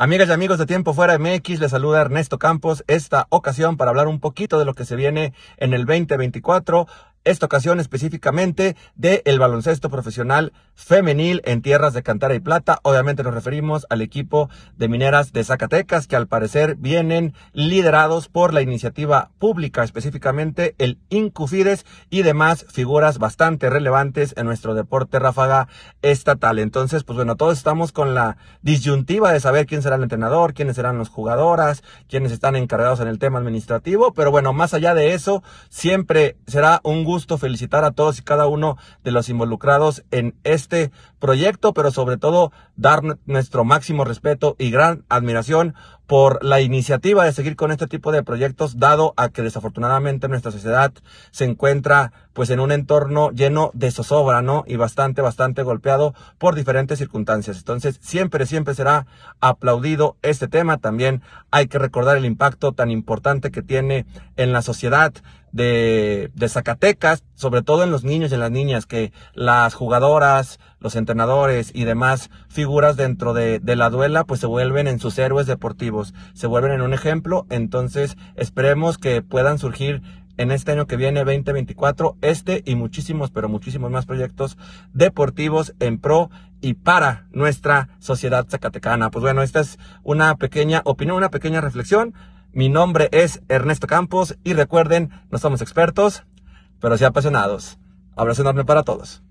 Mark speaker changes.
Speaker 1: Amigas y amigos de Tiempo Fuera MX, les saluda Ernesto Campos esta ocasión para hablar un poquito de lo que se viene en el 2024 esta ocasión específicamente del baloncesto profesional femenil en tierras de Cantara y Plata. Obviamente nos referimos al equipo de mineras de Zacatecas, que al parecer vienen liderados por la iniciativa pública, específicamente el Incufides y demás figuras bastante relevantes en nuestro deporte ráfaga estatal. Entonces, pues bueno, todos estamos con la disyuntiva de saber quién será el entrenador, quiénes serán los jugadoras, quiénes están encargados en el tema administrativo, pero bueno, más allá de eso, siempre será un felicitar a todos y cada uno de los involucrados en este proyecto, pero sobre todo dar nuestro máximo respeto y gran admiración por la iniciativa de seguir con este tipo de proyectos, dado a que desafortunadamente nuestra sociedad se encuentra pues en un entorno lleno de zozobra, ¿no? Y bastante, bastante golpeado por diferentes circunstancias. Entonces, siempre, siempre será aplaudido este tema. También hay que recordar el impacto tan importante que tiene en la sociedad de, Zacatecas, sobre todo en los niños y en las niñas, que las jugadoras, los entrenadores y demás figuras dentro de, de, la duela, pues se vuelven en sus héroes deportivos, se vuelven en un ejemplo, entonces esperemos que puedan surgir en este año que viene, 2024, este y muchísimos, pero muchísimos más proyectos deportivos en pro y para nuestra sociedad zacatecana. Pues bueno, esta es una pequeña opinión, una pequeña reflexión mi nombre es Ernesto Campos y recuerden, no somos expertos, pero sí apasionados. Abrazo enorme para todos.